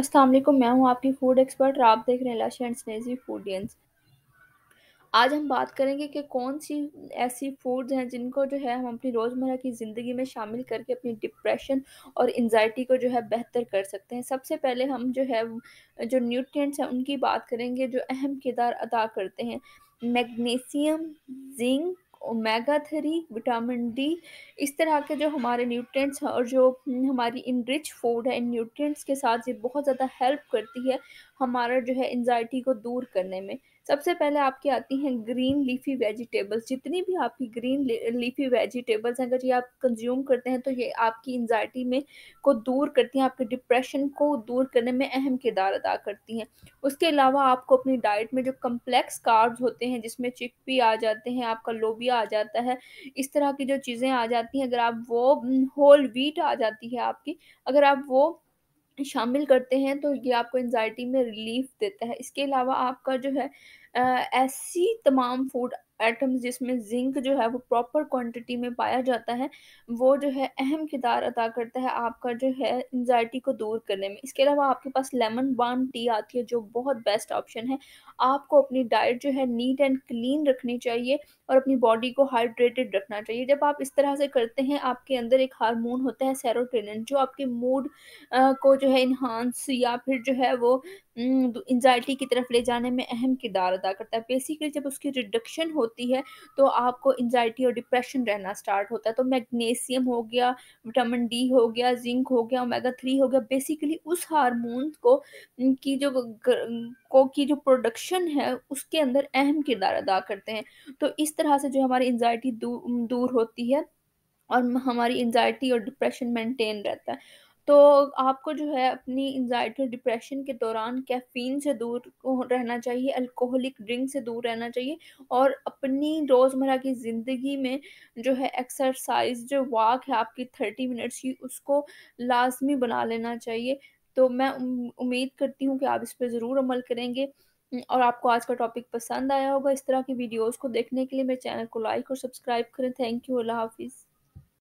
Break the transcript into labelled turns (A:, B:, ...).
A: असल मैं हूँ आपकी फूड एक्सपर्ट और आप देख रहे हैं लाशा एंड स्नेजी फूडियंस आज हम बात करेंगे कि कौन सी ऐसी फूड्स हैं जिनको जो है हम अपनी रोज़मर्रा की ज़िंदगी में शामिल करके अपनी डिप्रेशन और एनजाइटी को जो है बेहतर कर सकते हैं सबसे पहले हम जो है जो न्यूट्रिएंट्स हैं उनकी बात करेंगे जो अहम किरदार अदा करते हैं magnesium zinc omega three vitamin D इस तरह के जो हमारे न्यूट्रिएंट्स हैं और जो हम्म, हमारी इन रिच फूड है इन न्यूट्रिएंट्स के साथ ये बहुत ज़्यादा हेल्प करती है हमारा जो है एनजाइटी को दूर करने में सबसे पहले आपकी आती हैं ग्रीन लीफी वेजिटेबल्स जितनी भी आपकी ग्रीन लीफी वेजिटेबल्स हैं अगर ये आप कंज्यूम करते हैं तो ये आपकी एनजाइटी में को दूर करती हैं आपके डिप्रेशन को दूर करने में अहम किरदार अदा करती हैं उसके अलावा आपको अपनी डाइट में जो कम्प्लेक्स कार्ब्स होते हैं जिसमें चिकपी आ जाते हैं आपका लोबिया आ जाता है इस तरह की जो चीज़ें आ जाती हैं अगर आप वो होल हम्म, वीट आ जाती है आपकी अगर आप वो शामिल करते हैं तो ये आपको एनजाइटी में रिलीफ देता है इसके अलावा आपका जो है ऐसी तमाम फूड एटम्स जिसमें जिंक जो है वो प्रॉपर क्वांटिटी में पाया जाता है वो जो है अहम किरदार अदा करता है आपका जो है एनजाइटी को दूर करने में इसके अलावा आपके पास लेमन बाम टी आती है जो बहुत बेस्ट ऑप्शन है आपको अपनी डाइट जो है नीट एंड क्लीन रखनी चाहिए और अपनी बॉडी को हाइड्रेटेड रखना चाहिए जब आप इस तरह से करते हैं आपके अंदर एक हारमोन होता है सेरोटेनिन जो आपके मूड को जो है इन्हांस या फिर जो है वो एनजाइटी की तरफ ले जाने में अहम किरदार अदा करता है बेसिकली जब उसकी रिडक्शन होती होती है तो आपको एनजाइटी और डिप्रेशन रहना स्टार्ट होता है तो मैग्नीशियम हो गया विटामिन डी हो गया जिंक हो गया ओमेगा थ्री हो गया बेसिकली उस हारमोन को की जो को की जो प्रोडक्शन है उसके अंदर अहम किरदार अदा करते हैं तो इस तरह से जो हमारी एनजाइटी दूर होती है और हमारी एनजाइटी और डिप्रेशन मेंटेन रहता है तो आपको जो है अपनी एनजाइटी और डिप्रेशन के दौरान कैफ़ीन से दूर रहना चाहिए अल्कोहलिक ड्रिंक से दूर रहना चाहिए और अपनी रोज़मर्रा की ज़िंदगी में जो है एक्सरसाइज जो वॉक है आपकी थर्टी मिनट्स की उसको लाजमी बना लेना चाहिए तो मैं उम्मीद करती हूँ कि आप इस पर ज़रूर अमल करेंगे और आपको आज का टॉपिक पसंद आया होगा इस तरह की वीडियोस को देखने के लिए मेरे चैनल को लाइक और सब्सक्राइब करें थैंक यू अल्लाह हाफिज़